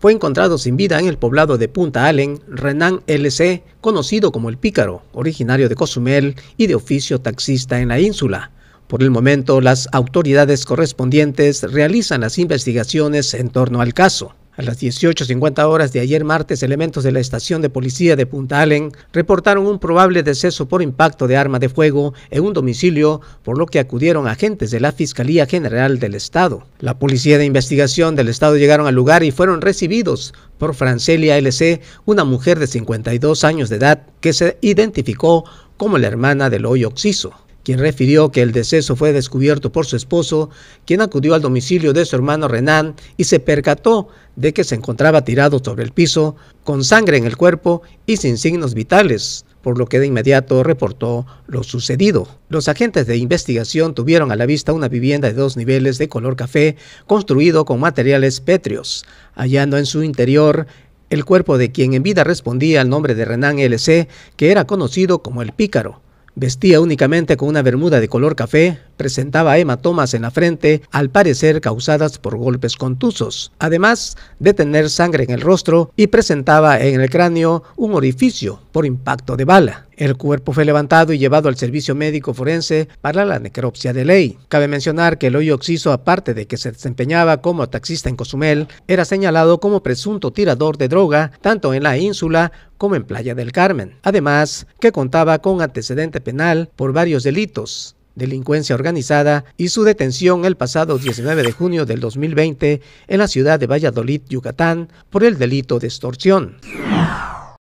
fue encontrado sin vida en el poblado de Punta Allen, Renan LC, conocido como el Pícaro, originario de Cozumel y de oficio taxista en la ínsula. Por el momento, las autoridades correspondientes realizan las investigaciones en torno al caso. A las 18.50 horas de ayer martes, elementos de la estación de policía de Punta Allen reportaron un probable deceso por impacto de arma de fuego en un domicilio, por lo que acudieron agentes de la Fiscalía General del Estado. La Policía de Investigación del Estado llegaron al lugar y fueron recibidos por Francelia LC, una mujer de 52 años de edad que se identificó como la hermana del hoy Oxiso quien refirió que el deceso fue descubierto por su esposo, quien acudió al domicilio de su hermano Renan y se percató de que se encontraba tirado sobre el piso, con sangre en el cuerpo y sin signos vitales, por lo que de inmediato reportó lo sucedido. Los agentes de investigación tuvieron a la vista una vivienda de dos niveles de color café construido con materiales pétreos, hallando en su interior el cuerpo de quien en vida respondía al nombre de Renan LC, que era conocido como el pícaro. Vestía únicamente con una bermuda de color café, presentaba hematomas en la frente, al parecer causadas por golpes contusos, además de tener sangre en el rostro y presentaba en el cráneo un orificio por impacto de bala. El cuerpo fue levantado y llevado al servicio médico forense para la necropsia de ley. Cabe mencionar que el hoyo occiso, aparte de que se desempeñaba como taxista en Cozumel, era señalado como presunto tirador de droga, tanto en la ínsula como en Playa del Carmen. Además, que contaba con antecedente penal por varios delitos, delincuencia organizada y su detención el pasado 19 de junio del 2020 en la ciudad de Valladolid, Yucatán, por el delito de extorsión.